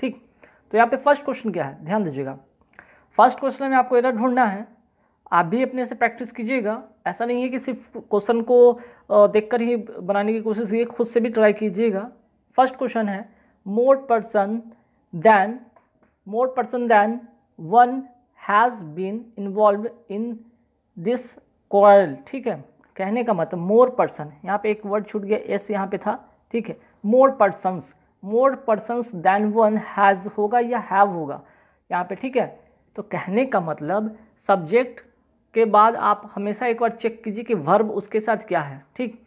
ठीक तो यहाँ पे फर्स्ट क्वेश्चन क्या है ध्यान दीजिएगा फर्स्ट क्वेश्चन में आपको एरर ढूंढना है आप भी अपने से प्रैक्टिस कीजिएगा ऐसा नहीं है कि सिर्फ क्वेश्चन को देखकर ही बनाने की कोशिश कीजिए खुद से भी ट्राई कीजिएगा फर्स्ट क्वेश्चन है more person than more person than one has been involve in this quarrel ठीक है कहने का मतलब मोर पर्सन यहाँ पे एक वर्ड छूट गया एस यहाँ पे था ठीक है more persons more persons than one has होगा या हैव होगा यहाँ पे ठीक है तो कहने का मतलब सब्जेक्ट के बाद आप हमेशा एक बार चेक कीजिए कि वर्ब उसके साथ क्या है ठीक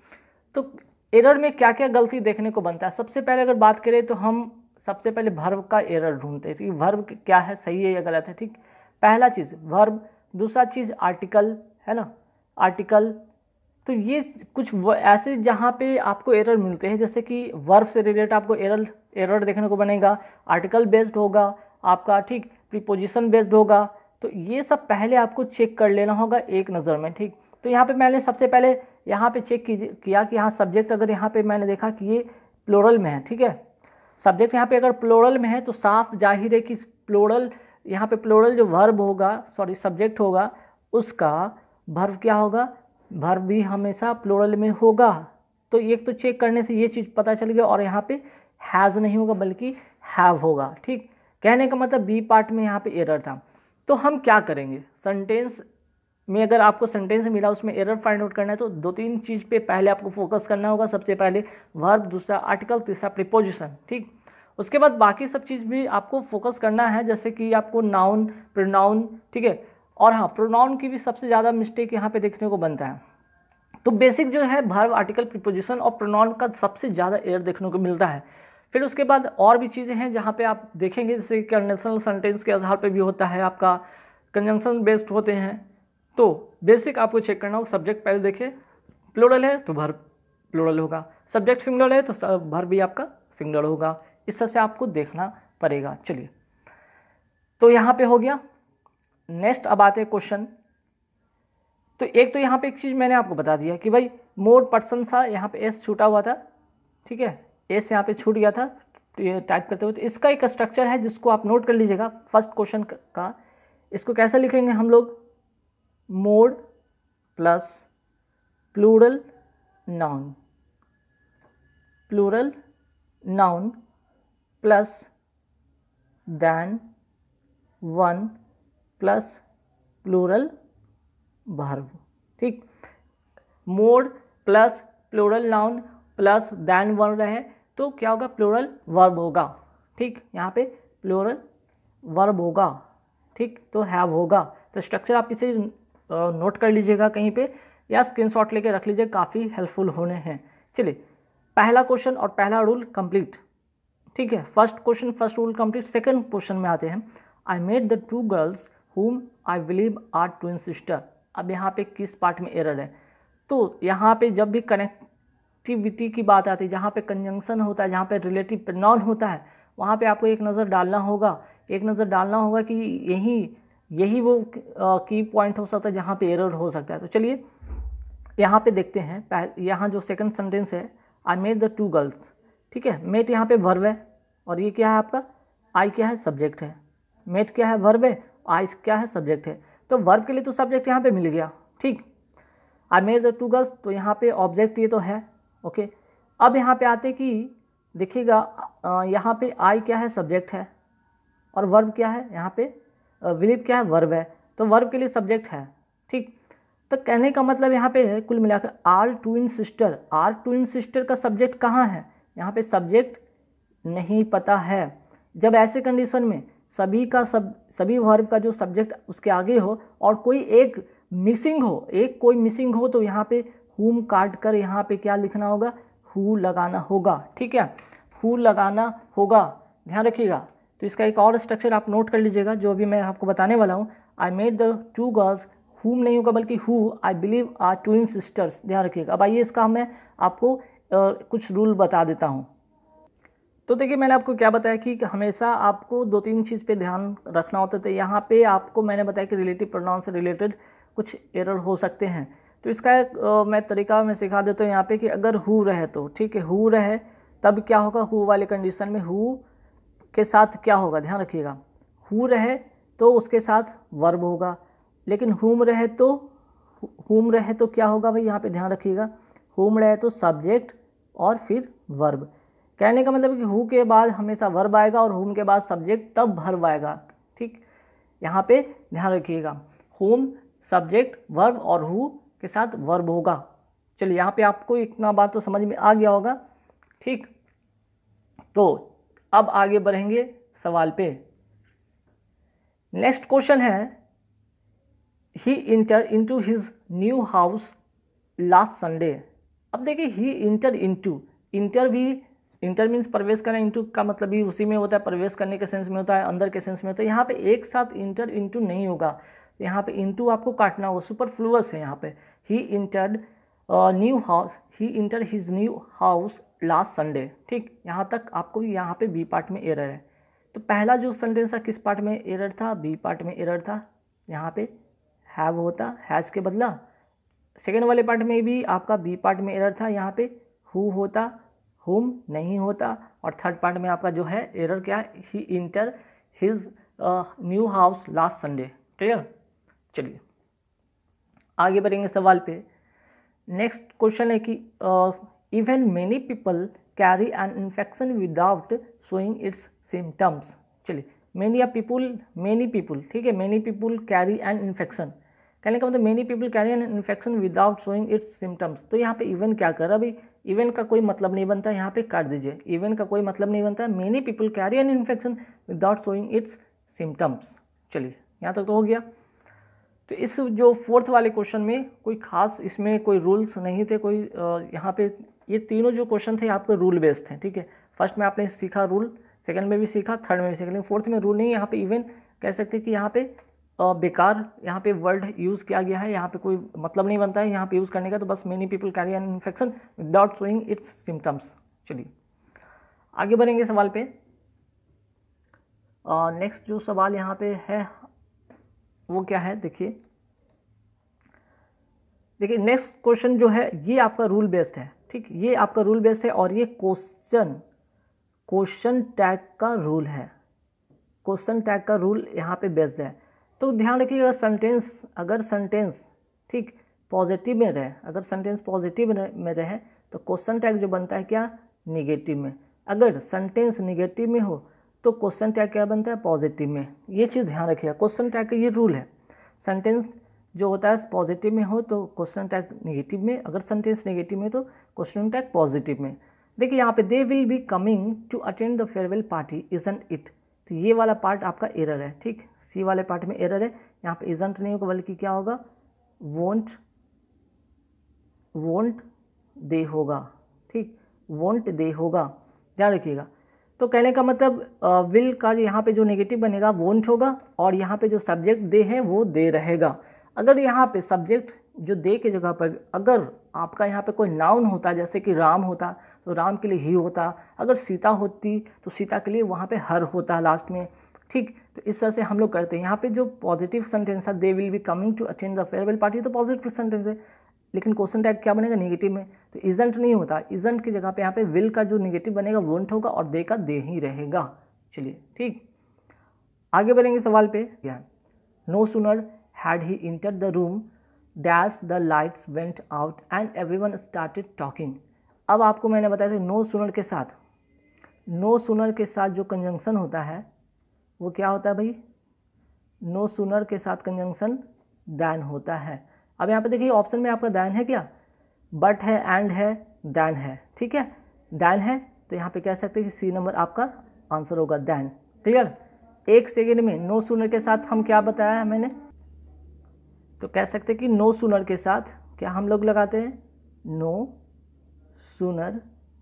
तो एरर में क्या क्या गलती देखने को बनता है सबसे पहले अगर बात करें तो हम सबसे पहले वर्ब का एरर ढूंढते हैं कि वर्ब क्या है सही है या गलत है ठीक पहला चीज़ वर्ब दूसरा चीज़ आर्टिकल है ना आर्टिकल तो ये कुछ ऐसे जहाँ पे आपको एरर मिलते हैं जैसे कि वर्ब से रिलेटेड आपको एरर एरर देखने को बनेगा आर्टिकल बेस्ड होगा आपका ठीक प्रीपोजिशन बेस्ड होगा तो ये सब पहले आपको चेक कर लेना होगा एक नज़र में ठीक तो यहाँ पे मैंने सबसे पहले यहाँ पे चेक किया कि यहाँ सब्जेक्ट अगर यहाँ पे मैंने देखा कि ये प्लोरल में है ठीक है सब्जेक्ट यहाँ पे अगर प्लोरल में है तो साफ जाहिर है कि प्लोरल यहाँ पे प्लोरल जो वर्ब होगा सॉरी सब्जेक्ट होगा उसका वर्ब क्या होगा वर्ब भी हमेशा प्लोरल में होगा तो एक तो चेक करने से ये चीज़ पता चल गया और यहाँ पे हैज़ नहीं होगा बल्कि हैव होगा ठीक कहने का मतलब बी पार्ट में यहाँ पे एरर था तो हम क्या करेंगे सेंटेंस में अगर आपको सेंटेंस मिला उसमें एरर फाइंड आउट करना है तो दो तीन चीज़ पे पहले आपको फोकस करना होगा सबसे पहले वर्ब दूसरा आर्टिकल तीसरा प्रिपोजिशन ठीक उसके बाद बाकी सब चीज़ भी आपको फोकस करना है जैसे कि आपको नाउन प्रोनाउन ठीक है और हाँ प्रोनाउन की भी सबसे ज़्यादा मिस्टेक यहाँ पे देखने को बनता है तो बेसिक जो है भर्व आर्टिकल प्रिपोजिशन और प्रोनाउन का सबसे ज़्यादा एयर देखने को मिलता है फिर उसके बाद और भी चीज़ें हैं जहाँ पे आप देखेंगे जैसे कंडीशनल सेंटेंस के आधार पे भी होता है आपका कंजंक्शन बेस्ड होते हैं तो बेसिक आपको चेक करना होगा सब्जेक्ट पहले देखे प्लोरल है तो भर प्लोरल होगा सब्जेक्ट सिंगलर है तो भर भी आपका सिंगलर होगा इस तरह से आपको देखना पड़ेगा चलिए तो यहाँ पे हो गया नेक्स्ट अब आते हैं क्वेश्चन तो एक तो यहाँ पे एक चीज़ मैंने आपको बता दिया कि भाई मोड पर्सन था यहाँ पे एस छूटा हुआ था ठीक है एस यहाँ पे छूट गया था टाइप तो करते हुए तो इसका एक स्ट्रक्चर है जिसको आप नोट कर लीजिएगा फर्स्ट क्वेश्चन का इसको कैसे लिखेंगे हम लोग more plus plural noun plural noun plus than one plus plural verb ठीक more plus plural noun plus than verb रहे तो क्या होगा प्लूरल वर्ब होगा ठीक यहाँ पे प्लूरल वर्ब होगा ठीक तो हैव होगा तो स्ट्रक्चर आप इसे नोट कर लीजिएगा कहीं पे या स्क्रीनशॉट लेके रख लीजिए काफ़ी हेल्पफुल होने हैं चलिए पहला क्वेश्चन और पहला रूल कंप्लीट ठीक है first question first rule complete second question में आते हैं I made the two girls whom I believe are twin sister अब यहाँ पे किस पार्ट में एरर है तो यहाँ पे जब भी कनेक्टिविटी की बात आती है जहाँ पे कंजंक्शन होता है जहाँ पे रिलेटिव नॉन होता है वहाँ पे आपको एक नज़र डालना होगा एक नज़र डालना होगा कि यही यही वो की पॉइंट हो सकता है जहाँ पे एरर हो सकता है तो चलिए यहाँ पे देखते हैं यहाँ जो सेकंड सेंटेंस है I met the two girls ठीक है मेट यहाँ पे वर्व है और ये क्या है आपका आई क्या है सब्जेक्ट है मेट क्या है वर्व है आइज क्या है सब्जेक्ट है तो वर्ब के लिए तो सब्जेक्ट यहाँ पे मिल गया ठीक I made the two girls तो यहाँ पे ऑब्जेक्ट ये तो है ओके अब यहाँ पे आते कि देखिएगा यहाँ पे आई क्या है सब्जेक्ट है और वर्ब क्या है यहाँ पे विलिप क्या है वर्ब है तो वर्ब के लिए सब्जेक्ट है ठीक तो कहने का मतलब यहाँ पे कुल मिलाकर are twin sister are twin sister का सब्जेक्ट कहाँ है यहाँ पे सब्जेक्ट नहीं पता है जब ऐसे कंडीशन में सभी का सब सभी वर्ब का जो सब्जेक्ट उसके आगे हो और कोई एक मिसिंग हो एक कोई मिसिंग हो तो यहाँ पे हुम काट कर यहाँ पे क्या लिखना होगा हु लगाना होगा ठीक है हु लगाना होगा ध्यान रखिएगा तो इसका एक और स्ट्रक्चर आप नोट कर लीजिएगा जो अभी मैं आपको बताने वाला हूँ I made the two girls whom नहीं होगा बल्कि who I believe are twin sisters ध्यान रखिएगा अब आइए इसका मैं आपको कुछ रूल बता देता हूँ तो देखिए मैंने आपको क्या बताया कि हमेशा आपको दो तीन चीज़ पे ध्यान रखना होता था यहाँ पे आपको मैंने बताया कि रिलेटिव प्रोनाउन से रिलेटेड कुछ एरर हो सकते हैं तो इसका एक मैं तरीका मैं सिखा देता हूँ यहाँ पे कि अगर हु रहे तो ठीक है हु रहे तब क्या होगा हु वाले कंडीशन में हु के साथ क्या होगा ध्यान रखिएगा हु रहे तो उसके साथ वर्ब होगा लेकिन हुम रहे तो हुम रहे तो क्या होगा भाई यहाँ पे ध्यान रखिएगा हुम रहे तो सब्जेक्ट और फिर वर्ब कहने का मतलब कि हु के बाद हमेशा वर्ब आएगा और होम के बाद सब्जेक्ट तब भर्व आएगा ठीक यहाँ पे ध्यान रखिएगा होम सब्जेक्ट वर्ब और हु के साथ वर्ब होगा चलिए यहाँ पे आपको इतना बात तो समझ में आ गया होगा ठीक तो अब आगे बढ़ेंगे सवाल पे नेक्स्ट क्वेश्चन है he enter into his new house last Sunday अब देखिए ही इंटर इंटू इंटर भी इंटर मीन्स प्रवेश करना इंटू का मतलब भी उसी में होता है प्रवेश करने के सेंस में होता है अंदर के सेंस में होता है यहाँ पे एक साथ इंटर इंटू नहीं होगा यहाँ पे इंटू आपको काटना होगा सुपर फ्लूअस है यहाँ पे he entered new house he enter his new house last Sunday ठीक यहाँ तक आपको यहाँ पे बी पार्ट में एरर है तो पहला जो सेंटेंस था किस पार्ट में एरर था बी पार्ट में एरर था यहाँ पे हैव होता हैज के बदला सेकेंड वाले पार्ट में भी आपका बी पार्ट में एरर था यहाँ पे हु होता होम नहीं होता और थर्ड पार्ट में आपका जो है एरर क्या है he enter his new house last Sunday clear चलिए आगे बढ़ेंगे सवाल पे नेक्स्ट क्वेश्चन है कि even many people carry an infection without showing its symptoms चलिए मेनी या पीपुल मेनी पीपुल ठीक है many people carry an infection कहने का मतलब many people carry an infection without showing its symptoms तो यहाँ पे इवन क्या कर रहा है भाई इवेंट का कोई मतलब नहीं बनता यहाँ पे काट दीजिए इवेंट का कोई मतलब नहीं बनता many people carry an infection without showing its symptoms चलिए यहाँ तक तो हो गया तो इस जो फोर्थ वाले क्वेश्चन में कोई खास इसमें कोई रूल्स नहीं थे कोई यहाँ पे ये तीनों जो क्वेश्चन थे आपके रूल बेस्ड थे ठीक है फर्स्ट में आपने सीखा रूल सेकंड में भी सीखा थर्ड में भी सीखा लेकिन फोर्थ में रूल नहीं यहाँ पे इवेंट कह सकते कि यहाँ पे बेकार यहाँ पे वर्ड यूज़ किया गया है यहाँ पे कोई मतलब नहीं बनता है यहाँ पे यूज़ करने का तो बस many people carry an infection without showing its symptoms चलिए आगे बढ़ेंगे सवाल पे नेक्स्ट जो सवाल यहाँ पे है वो क्या है देखिए देखिए नेक्स्ट क्वेश्चन जो है ये आपका रूल बेस्ड है ठीक ये आपका रूल बेस्ड है और ये क्वेश्चन क्वेश्चन टैग का रूल है क्वेश्चन टैग का रूल यहाँ पे बेस्ड है तो ध्यान रखिएगा सेंटेंस अगर सेंटेंस ठीक पॉजिटिव में रहे अगर सेंटेंस पॉजिटिव में रहे तो क्वेश्चन टैग जो बनता है क्या निगेटिव में अगर सेंटेंस निगेटिव में हो तो क्वेश्चन टैग क्या बनता है पॉजिटिव में ये चीज़ ध्यान रखिएगा क्वेश्चन टैग का ये रूल है सेंटेंस जो होता है पॉजिटिव में हो तो क्वेश्चन टैग निगेटिव में अगर सेंटेंस निगेटिव में तो क्वेश्चन टैग पॉजिटिव में देखिए यहाँ पे they will be coming to attend the farewell party isn't it तो ये वाला पार्ट आपका एरर है ठीक सी वाले पार्ट में एरर है यहाँ पे इजंट नहीं होगा बल्कि क्या होगा वोंट वोंट दे होगा ठीक वोंट दे होगा ध्यान रखिएगा तो कहने का मतलब विल का यहाँ पे जो नेगेटिव बनेगा वोंट होगा और यहाँ पे जो सब्जेक्ट दे है वो दे रहेगा अगर यहाँ पे सब्जेक्ट जो दे के जगह पर अगर आपका यहाँ पे कोई नाउन होता जैसे कि राम होता तो राम के लिए ही होता अगर सीता होती तो सीता के लिए वहाँ पे हर होता लास्ट में ठीक तो इस तरह से हम लोग करते हैं यहाँ पे जो पॉजिटिव सेंटेंस है they will be coming to attend the farewell party तो पॉजिटिव सेंटेंस है लेकिन क्वेश्चन टैग क्या बनेगा निगेटिव में तो इजेंट नहीं होता इजेंट की जगह पे यहाँ पे विल का जो निगेटिव बनेगा वोंट होगा और दे का दे ही रहेगा चलिए ठीक आगे बढ़ेंगे सवाल पे क्या no sooner had he enter the room dash the lights went out and everyone started talking अब आपको मैंने बताया था नो सुनर के साथ नो सुनर के साथ जो कंजंक्शन होता है वो क्या होता है भाई नो सुनर के साथ कंजंक्शन दैन होता है अब यहाँ पे देखिए ऑप्शन में आपका दैन है क्या बट है एंड है दैन है ठीक है दैन है तो यहाँ पे कह सकते हैं कि सी नंबर आपका आंसर होगा दैन क्लियर एक सेकेंड में नो सुनर के साथ हम क्या बताया है मैंने तो कह सकते हैं कि नो सुनर के साथ क्या हम लोग लगाते हैं नो सुनर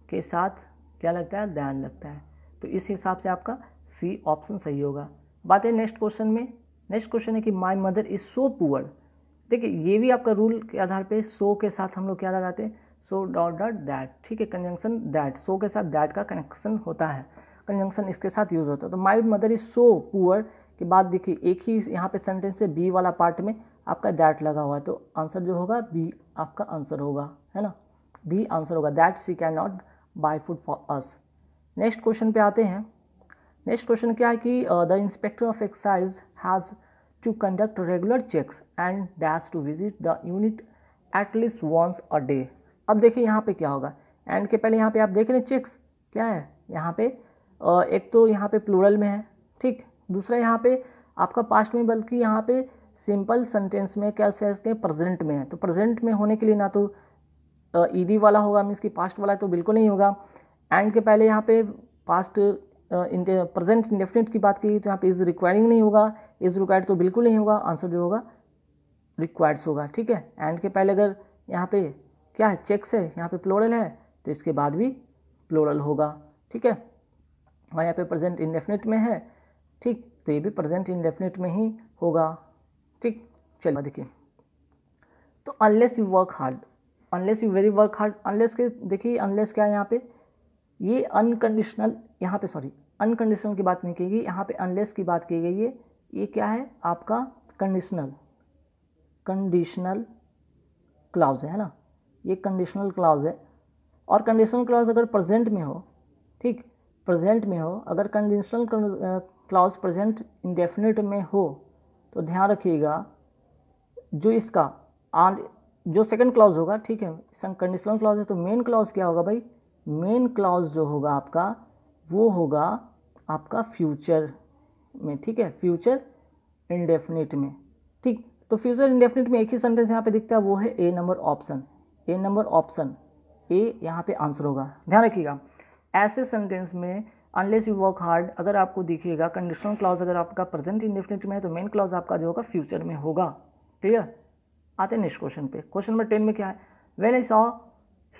के साथ क्या लगता है दैन लगता है तो इस हिसाब से आपका सी ऑप्शन सही होगा बात है नेक्स्ट क्वेश्चन में नेक्स्ट क्वेश्चन है कि my mother is so poor देखिए ये भी आपका रूल के आधार पे सो के साथ हम लोग क्या लगाते हैं सो डॉट डॉट दैट ठीक है कंजंक्शन दैट सो के साथ दैट का कनेक्शन होता है कंजंक्शन इसके साथ यूज़ होता है तो my mother is so poor के बाद देखिए एक ही यहाँ पे सेंटेंस है बी वाला पार्ट में आपका दैट लगा हुआ है तो आंसर जो होगा बी आपका आंसर होगा है ना बी आंसर होगा that she can not buy food for us next question पे आते हैं नेक्स्ट क्वेश्चन क्या है कि the inspector of excise has to conduct regular checks and dash to visit the unit at least once a day अब देखिए यहाँ पे क्या होगा एंड के पहले यहाँ पे आप देख लें चेक्स क्या है यहाँ पे uh, एक तो यहाँ पे प्लूरल में है ठीक दूसरा यहाँ पे आपका पास्ट में बल्कि यहाँ पे सिंपल सेंटेंस में क्या कहते हैं प्रेजेंट में है तो प्रेजेंट में होने के लिए ना तो ई uh, डी वाला होगा मीन्स कि पास्ट वाला तो बिल्कुल नहीं होगा एंड के पहले यहाँ पे पास्ट इनके प्रेजेंट इंडेफिनेट की बात की तो यहाँ पे इज़ रिक्वायरिंग नहीं होगा इज़ रिक्वायर्ड तो बिल्कुल नहीं होगा आंसर जो होगा रिक्वायर्ड्स होगा ठीक है एंड के पहले अगर यहाँ पे क्या है चेक्स है यहाँ पे प्लोरल है तो इसके बाद भी प्लोरल होगा ठीक है और यहाँ पे प्रेजेंट इंडेफिनेट में है ठीक तो ये भी प्रेजेंट इंडेफिनेट में ही होगा ठीक चलो देखिए तो unless you work hard unless you very work hard unless के देखिए अनलेस क्या है यहाँ पर ये अनकंडीशनल यहाँ पे सॉरी अनकंडीशनल की बात नहीं की गई यहाँ पे अनलेस की बात की गई है ये क्या है आपका कंडीशनल कंडीशनल क्लाउज है ना ये कंडीशनल क्लाउज है और कंडीशनल क्लाउज अगर प्रेजेंट में हो ठीक प्रेजेंट में हो अगर कंडीशनल क्लाउज प्रेजेंट इंडेफिनेट में हो तो ध्यान रखिएगा जो इसका आन जो सेकंड क्लाउज होगा ठीक है कंडीशनल क्लाउज है तो मेन क्लाउज क्या होगा भाई मेन क्लॉज जो होगा आपका वो होगा आपका फ्यूचर में ठीक है फ्यूचर इंडेफिनिट में ठीक तो फ्यूचर इंडेफिनिट में एक ही सेंटेंस यहाँ पे दिखता है वो है A number option A number option A यहाँ पे आंसर होगा ध्यान रखिएगा ऐसे सेंटेंस में अनलेस यू वर्क हार्ड अगर आपको दिखिएगा कंडीशनल क्लॉज अगर आपका प्रेजेंट इंडेफिनिट में है तो मेन क्लॉज आपका जो होगा फ्यूचर में होगा क्लियर आते हैं नेक्स्ट क्वेश्चन पे क्वेश्चन नंबर टेन में क्या है when I saw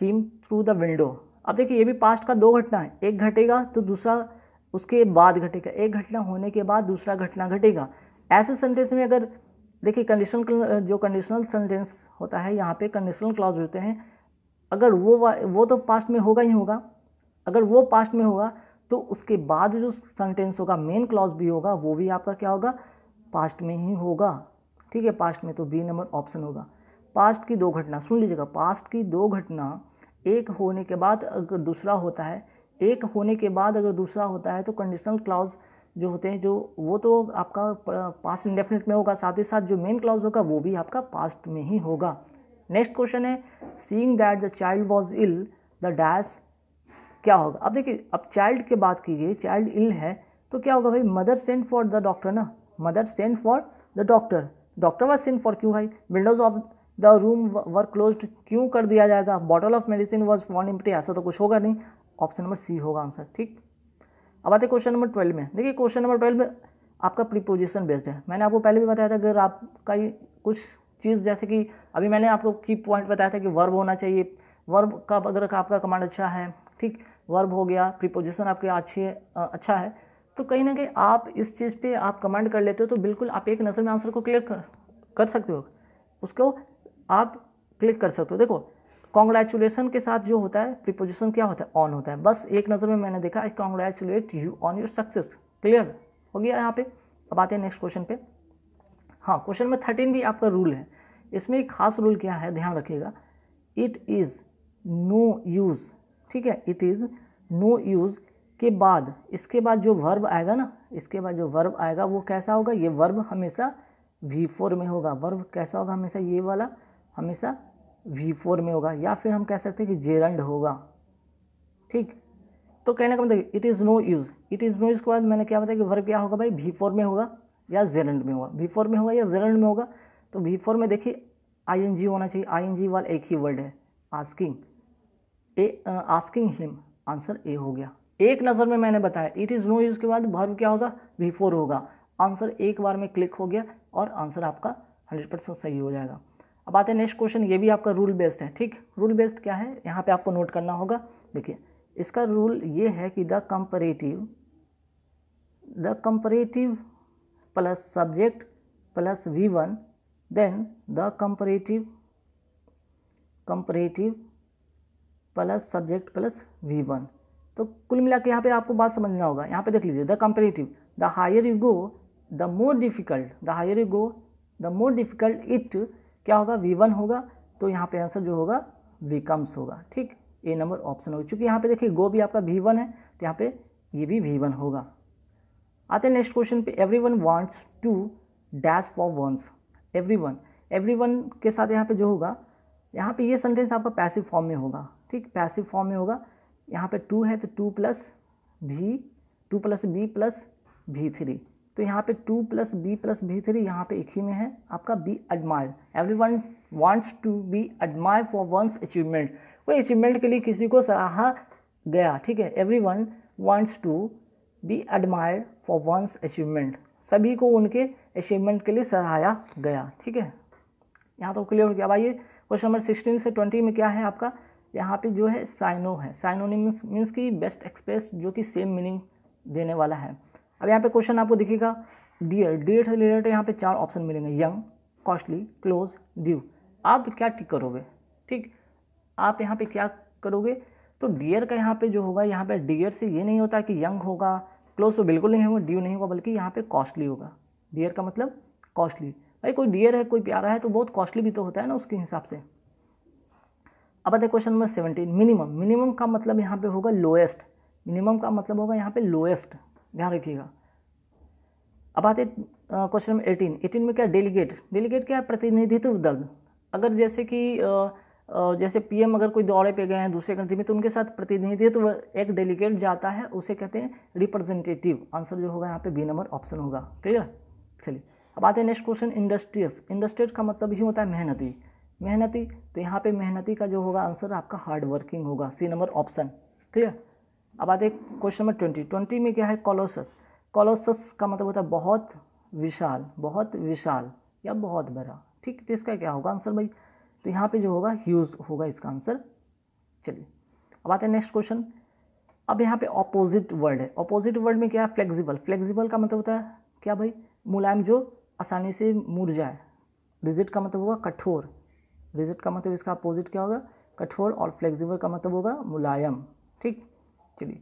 him through the window अब देखिए ये भी पास्ट का दो घटना है एक घटेगा तो दूसरा उसके बाद घटेगा एक घटना होने के बाद दूसरा घटना घटेगा ऐसे सेंटेंस में अगर देखिए कंडीशनल जो कंडीशनल सेंटेंस होता है यहाँ पे कंडीशनल क्लॉज होते हैं अगर वो वो तो पास्ट में होगा ही होगा अगर वो पास्ट में होगा तो उसके बाद जो सेंटेंस होगा मेन क्लॉज भी होगा वो भी आपका क्या होगा पास्ट में ही होगा ठीक है पास्ट में तो बी नंबर ऑप्शन होगा पास्ट की दो घटना सुन लीजिएगा पास्ट की दो घटना एक होने के बाद अगर दूसरा होता है एक होने के बाद अगर दूसरा होता है तो कंडीशनल क्लाउज जो होते हैं जो वो तो आपका पास्ट इंडेफिनिट में होगा साथ ही साथ जो मेन क्लाउज होगा वो भी आपका पास्ट में ही होगा नेक्स्ट क्वेश्चन है seeing that the child was ill the dash क्या होगा अब देखिए अब चाइल्ड की बात की गई चाइल्ड इल है तो क्या होगा भाई mother send for the doctor ना mother send for the doctor doctor was send for क्यों भाई windows of the room were close क्यों कर दिया जाएगा bottle of medicine was found empty ऐसा तो कुछ होगा नहीं ऑप्शन नंबर सी होगा आंसर ठीक अब आते क्वेश्चन नंबर ट्वेल्व में देखिए क्वेश्चन नंबर ट्वेल्व में आपका प्रीपोजिशन बेस्ड है मैंने आपको पहले भी बताया था अगर आपका ये कुछ चीज़ जैसे कि अभी मैंने आपको की पॉइंट बताया था कि वर्ब होना चाहिए वर्ब का अगर आपका कमांड अच्छा है ठीक वर्ब हो गया प्रीपोजिशन आपके अच्छी अच्छा है तो कहीं ना कहीं आप इस चीज़ पे आप कमांड कर लेते हो तो बिल्कुल आप एक नज़र में आंसर को क्लियर कर, कर सकते हो उसको आप क्लिक कर सकते हो देखो कॉन्ग्रेचुलेसन के साथ जो होता है प्रिपोजिशन क्या होता है ऑन होता है बस एक नज़र में मैंने देखा I congratulate you on your success clear हो गया यहाँ पे अब आते हैं नेक्स्ट क्वेश्चन पे हाँ क्वेश्चन में थर्टीन भी आपका रूल है इसमें एक खास रूल क्या है ध्यान रखिएगा इट इज़ नो यूज़ ठीक है इट इज़ नो यूज़ के बाद इसके बाद जो वर्ब आएगा ना इसके बाद जो वर्ब आएगा वो कैसा होगा ये वर्ब हमेशा वी फोर में होगा वर्ब कैसा होगा हमेशा ये वाला हमेशा वी फोर में होगा या फिर हम कह सकते हैं कि जेरंड होगा ठीक तो कहने का मतलब it is no use it is no use के बाद मैंने क्या बताया कि वर्ग क्या होगा भाई वी फोर में होगा या जेरंड में होगा वी फोर में होगा या जेरंड में होगा तो वी फोर में देखिए आई एन जी होना चाहिए आई एन जी वाला एक ही वर्ड है asking A asking him answer A हो गया एक नज़र में मैंने बताया इट इज़ नो यूज़ के बाद भर्व क्या होगा वी फोर होगा आंसर एक बार में क्लिक हो गया और आंसर आपका हंड्रेड परसेंट सही हो जाएगा अब आते हैं नेक्स्ट क्वेश्चन ये भी आपका रूल बेस्ड है ठीक रूल बेस्ड क्या है यहाँ पे आपको नोट करना होगा देखिए इसका रूल ये है कि the comparative the comparative plus subject plus V one then the comparative comparative plus subject plus V one तो कुल मिला के यहाँ पर आपको बात समझना होगा यहाँ पे देख लीजिए the comparative the higher you go the more difficult the higher you go the more difficult it क्या होगा वी वन होगा तो यहाँ पे आंसर जो होगा विकम्स होगा ठीक ए नंबर ऑप्शन होगा चूंकि यहाँ पे देखिए गो भी आपका वी वन है तो यहाँ पे ये भी वी वन होगा आते हैं नेक्स्ट क्वेश्चन पे everyone wants to dash for one's everyone everyone के साथ यहाँ पे जो होगा यहाँ पे ये सेंटेंस आपका पैसिव फॉर्म में होगा ठीक पैसिव फॉर्म में होगा यहाँ पे टू है तो to plus be to plus be plus V three तो यहाँ पे to plus be plus V three यहाँ पे एक ही में है आपका be admire everyone wants to be admire for one's achievement कोई अचीवमेंट के लिए किसी को सराहा गया ठीक है everyone wants to be admire for one's achievement सभी को उनके अचीवमेंट के लिए सराहाया गया ठीक है यहाँ तो क्लियर हो गया भाई आइए क्वेश्चन नंबर सिक्सटीन से ट्वेंटी में क्या है आपका यहाँ पे जो है साइनो है साइनोनी मीन्स की बेस्ट एक्सप्रेस जो कि सेम मीनिंग देने वाला है अब यहाँ पे क्वेश्चन आपको दिखेगा डियर डियर से रिलेटेड यहाँ पे चार ऑप्शन मिलेंगे यंग कॉस्टली क्लोज ड्यू आप क्या टिक करोगे ठीक आप यहाँ पे क्या करोगे तो डियर का यहाँ पे जो होगा यहाँ पे डियर से ये नहीं होता कि यंग होगा क्लोज तो बिल्कुल नहीं होगा ड्यू नहीं होगा बल्कि यहाँ पे कॉस्टली होगा डियर का मतलब कॉस्टली भाई कोई डियर है कोई प्यारा है तो बहुत कॉस्टली भी तो होता है ना उसके हिसाब से अब आते question number seventeen minimum minimum का मतलब यहाँ पे होगा लोएस्ट मिनिमम का मतलब होगा यहाँ पे लोएस्ट ध्यान रखिएगा अब आते क्वेश्चन नंबर एटीन एटीन में क्या डेलीगेट डेलीगेट क्या है प्रतिनिधित्व दल अगर जैसे कि जैसे पीएम अगर कोई दौरे पे गए हैं दूसरे कंट्री में तो उनके साथ प्रतिनिधित्व एक डेलीगेट जाता है उसे कहते हैं रिप्रेजेंटेटिव आंसर जो होगा यहाँ पे बी नंबर ऑप्शन होगा क्लियर चलिए अब आते हैं नेक्स्ट क्वेश्चन इंडस्ट्रियस इंडस्ट्रियस का मतलब ही होता है मेहनती मेहनती तो यहाँ पे मेहनती का जो होगा आंसर आपका हार्ड वर्किंग होगा सी नंबर ऑप्शन क्लियर अब आते क्वेश्चन नंबर ट्वेंटी ट्वेंटी में क्या है कॉलोसस कॉलोसस का मतलब होता है बहुत विशाल बहुत विशाल या बहुत बड़ा ठीक तो इसका क्या होगा आंसर भाई तो यहाँ पे जो होगा ह्यूज होगा इसका आंसर चलिए अब आते हैं नेक्स्ट क्वेश्चन अब यहाँ पे ऑपोजिट वर्ड है ऑपोजिट वर्ड में क्या है फ्लेक्सिबल फ्लेक्सिबल का मतलब होता है क्या भाई मुलायम जो आसानी से मुड़ जाए रिजिट का मतलब होगा कठोर रिजिट का मतलब इसका अपोजिट क्या होगा कठोर और फ्लेक्सिबल का मतलब होगा मुलायम ठीक चलिए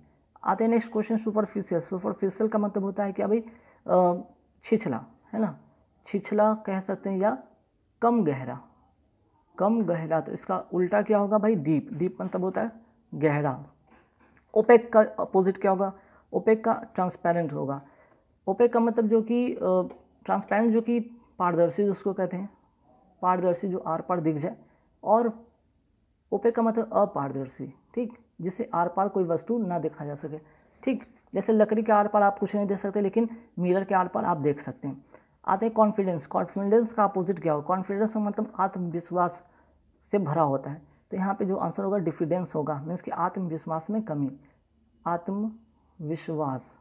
आते हैं नेक्स्ट क्वेश्चन सुपरफिशियल सुपरफिशियल का मतलब होता है कि अभी छिछला है ना छिछला कह सकते हैं या कम गहरा कम गहरा तो इसका उल्टा क्या होगा भाई डीप डीप मतलब होता है गहरा ओपेक का अपोजिट क्या होगा ओपेक का ट्रांसपेरेंट होगा ओपेक का मतलब जो कि ट्रांसपेरेंट जो कि पारदर्शी जिसको कहते हैं पारदर्शी जो आर पार दिख जाए और ओपेक का मतलब अपारदर्शी ठीक जिसे आर पार कोई वस्तु ना देखा जा सके ठीक जैसे लकड़ी के आर पार आप कुछ नहीं देख सकते लेकिन मिरर के आर पार आप देख सकते हैं आते हैं कॉन्फिडेंस कॉन्फिडेंस का अपोजिट क्या हो कॉन्फिडेंस मतलब आत्मविश्वास से भरा होता है तो यहाँ पे जो आंसर होगा डिफिडेंस होगा मीन्स कि आत्मविश्वास में कमी आत्मविश्वास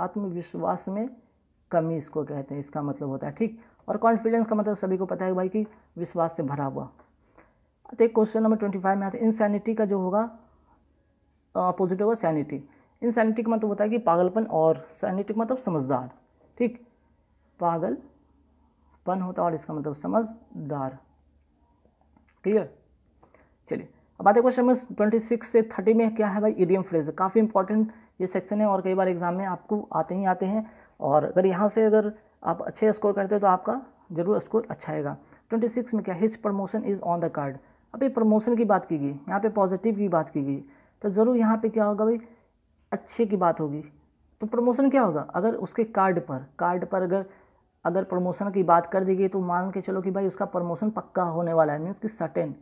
आत्मविश्वास में कमी इसको कहते हैं इसका मतलब होता है ठीक और कॉन्फिडेंस का मतलब सभी को पता है भाई कि विश्वास से भरा हुआ तो एक क्वेश्चन नंबर ट्वेंटी फाइव में आते हैं इंसैनिटी का जो होगा अपोजिट होगा सैनिटी सैनिटी का मतलब होता है कि पागलपन और सैनिटी का मतलब समझदार ठीक पागलपन होता है और इसका मतलब समझदार क्लियर चलिए अब आते क्वेश्चन नंबर ट्वेंटी सिक्स से थर्टी में क्या है भाई ईडीएम फ्रेज काफ़ी इंपॉर्टेंट ये सेक्शन है और कई बार एग्जाम में आपको आते ही आते हैं और अगर यहाँ से अगर आप अच्छे स्कोर करते हो तो आपका ज़रूर स्कोर अच्छा आएगा ट्वेंटी सिक्स में क्या his promotion is on the card अभी प्रमोशन की बात की गई यहाँ पे पॉजिटिव की बात की गई तो ज़रूर यहाँ पे क्या होगा भाई अच्छे की बात होगी तो प्रमोशन क्या होगा अगर उसके कार्ड पर कार्ड पर अगर अगर प्रमोशन की बात कर दी गई तो मान के चलो कि भाई उसका प्रमोशन पक्का होने वाला है मीन्स कि सर्टेन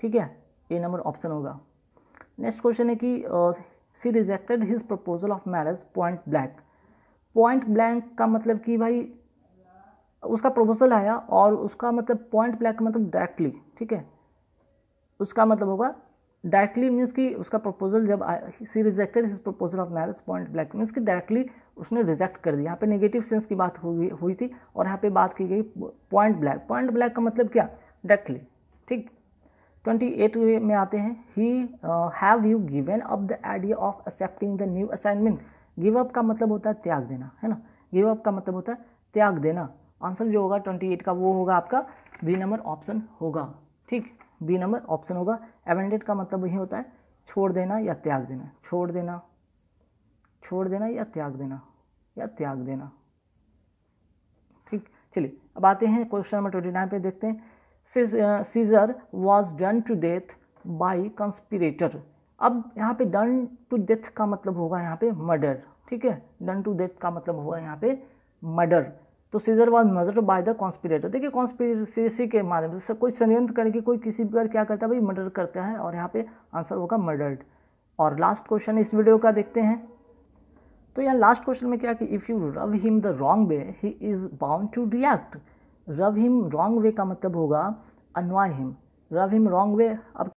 ठीक है ए नंबर ऑप्शन होगा नेक्स्ट क्वेश्चन है कि she rejected his proposal of marriage point blank point blank का मतलब कि भाई उसका प्रपोजल आया और उसका मतलब पॉइंट ब्लैंक मतलब डायरेक्टली ठीक है उसका मतलब होगा डायरेक्टली मीन्स कि उसका प्रपोजल जब she rejected his proposal of marriage point black means कि डायरेक्टली उसने रिजेक्ट कर दिया यहाँ पे नेगेटिव सेंस की बात हुई हुई थी और यहाँ पे बात की गई पॉइंट ब्लैक पॉइंट ब्लैक का मतलब क्या डायरेक्टली ठीक ट्वेंटी एट में आते हैं ही have you given up the idea of accepting the new assignment give up का मतलब होता है त्याग देना है ना गिव अप का मतलब होता है त्याग देना आंसर जो होगा ट्वेंटी एट का वो होगा आपका बी नंबर ऑप्शन होगा ठीक बी नंबर ऑप्शन होगा एवेंडेड का मतलब यही होता है छोड़ देना या त्याग देना छोड़ देना छोड़ देना या त्याग देना या त्याग देना ठीक चलिए अब आते हैं क्वेश्चन नंबर ट्वेंटी नाइन पे देखते हैं Caesar was done to death by conspirator अब यहाँ पे डन टू डेथ का मतलब होगा यहाँ पे मर्डर ठीक है डन टू डेथ का मतलब होगा यहाँ पे मर्डर तो Caesar was murder by the conspirator देखिए कॉन्स्पिरेसी के माध्यम से कोई संयंत्र करके कोई किसी प्रकार क्या करता है भाई मर्डर करता है और यहाँ पे आंसर होगा मर्डर्ड और लास्ट क्वेश्चन इस वीडियो का देखते हैं तो यहाँ लास्ट क्वेश्चन में क्या कि if you rub him the wrong way he is bound to react rub him wrong way का मतलब होगा annoy him rub him wrong way अब